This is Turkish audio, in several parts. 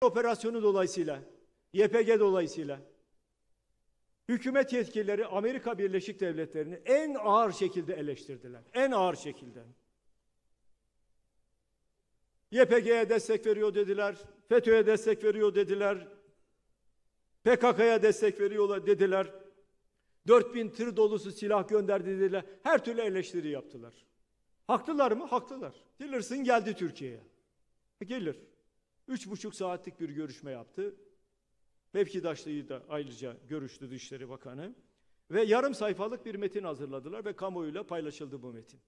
operasyonu dolayısıyla, YPG dolayısıyla hükümet yetkilileri Amerika Birleşik Devletleri'ni en ağır şekilde eleştirdiler. En ağır şekilde. YPG'ye destek veriyor dediler, FETÖ'ye destek veriyor dediler, PKK'ya destek veriyorlar dediler. 4000 tır dolusu silah gönderdi dediler. Her türlü eleştiri yaptılar. Haklılar mı? Haklılar. Tillerson geldi Türkiye'ye. Gelir. Üç buçuk saatlik bir görüşme yaptı. Mevkidaşlığı da ayrıca görüştü Dışişleri Bakanı. Ve yarım sayfalık bir metin hazırladılar ve kamuoyuyla paylaşıldı bu metin.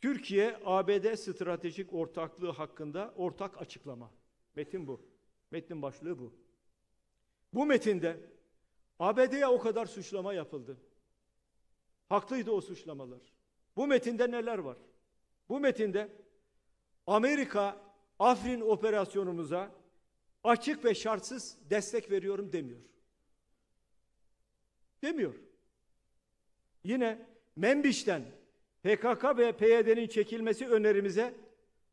Türkiye ABD stratejik ortaklığı hakkında ortak açıklama. Metin bu. Metnin başlığı bu. Bu metinde ABD'ye o kadar suçlama yapıldı. Haklıydı o suçlamalar. Bu metinde neler var? Bu metinde Amerika Afrin operasyonumuza açık ve şartsız destek veriyorum demiyor. Demiyor. Yine Membiş'ten PKK ve PYD'nin çekilmesi önerimize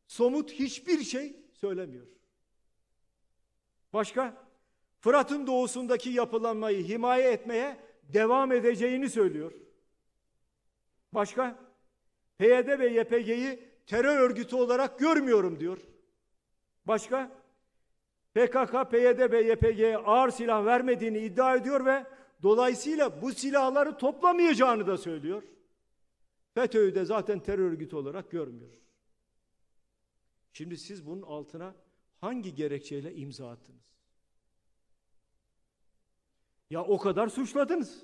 somut hiçbir şey söylemiyor. Başka? Fırat'ın doğusundaki yapılanmayı himaye etmeye devam edeceğini söylüyor. Başka? PYD ve YPG'yi terör örgütü olarak görmüyorum diyor. Başka? PKK, PYD ve YPG'ye ağır silah vermediğini iddia ediyor ve dolayısıyla bu silahları toplamayacağını da söylüyor. FETÖ'yü de zaten terör örgütü olarak görmüyor. Şimdi siz bunun altına hangi gerekçeyle imza attınız? Ya o kadar suçladınız.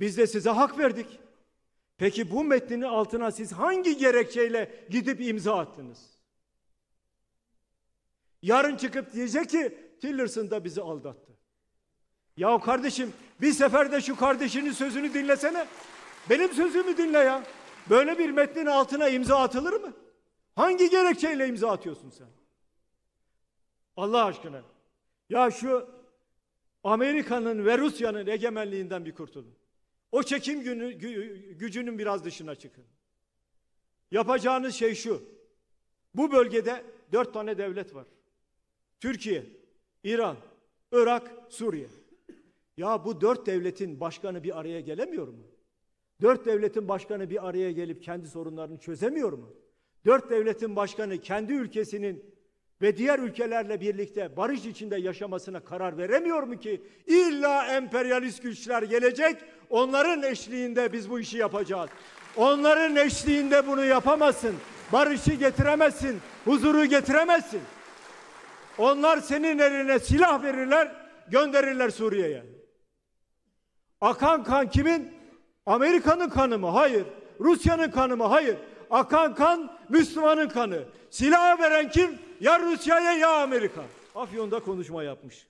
Biz de size hak verdik. Peki bu metninin altına siz hangi gerekçeyle gidip imza attınız? Yarın çıkıp diyecek ki Tillerson da bizi aldattı. Ya kardeşim bir seferde şu kardeşinin sözünü dinlesene. Benim sözümü dinle ya. Böyle bir metnin altına imza atılır mı? Hangi gerekçeyle imza atıyorsun sen? Allah aşkına. Ya şu Amerika'nın ve Rusya'nın egemenliğinden bir kurtulun. O çekim günü, gücünün biraz dışına çıkın. Yapacağınız şey şu. Bu bölgede dört tane devlet var. Türkiye, İran, Irak, Suriye. Ya bu dört devletin başkanı bir araya gelemiyor mu? Dört devletin başkanı bir araya gelip kendi sorunlarını çözemiyor mu? Dört devletin başkanı kendi ülkesinin ve diğer ülkelerle birlikte barış içinde yaşamasına karar veremiyor mu ki İlla emperyalist güçler gelecek onların eşliğinde biz bu işi yapacağız. Onların eşliğinde bunu yapamazsın. Barışı getiremezsin. Huzuru getiremezsin. Onlar senin eline silah verirler, gönderirler Suriye'ye. Akan kan kimin? Amerika'nın kanı mı? Hayır. Rusya'nın kanı mı? Hayır. Akan kan Müslüman'ın kanı. Silahı veren kim? Ya Rusya'ya ya Amerika. Afyon'da konuşma yapmış.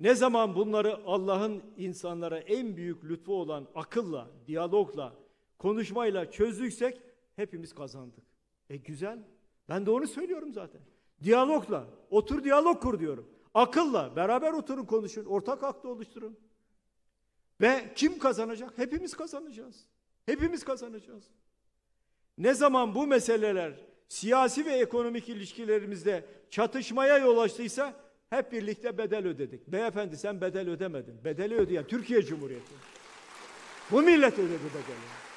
Ne zaman bunları Allah'ın insanlara en büyük lütfu olan akılla, diyalogla, konuşmayla çözdüksek hepimiz kazandık. E güzel. Ben de onu söylüyorum zaten. Diyalogla. Otur diyalog kur diyorum. Akılla. Beraber oturun konuşun. Ortak aklı oluşturun. Ve kim kazanacak? Hepimiz kazanacağız. Hepimiz kazanacağız. Ne zaman bu meseleler siyasi ve ekonomik ilişkilerimizde çatışmaya yol açtıysa hep birlikte bedel ödedik. Beyefendi sen bedel ödemedin. Bedeli ödeyen Türkiye Cumhuriyeti. Bu millet ödedi bedeli.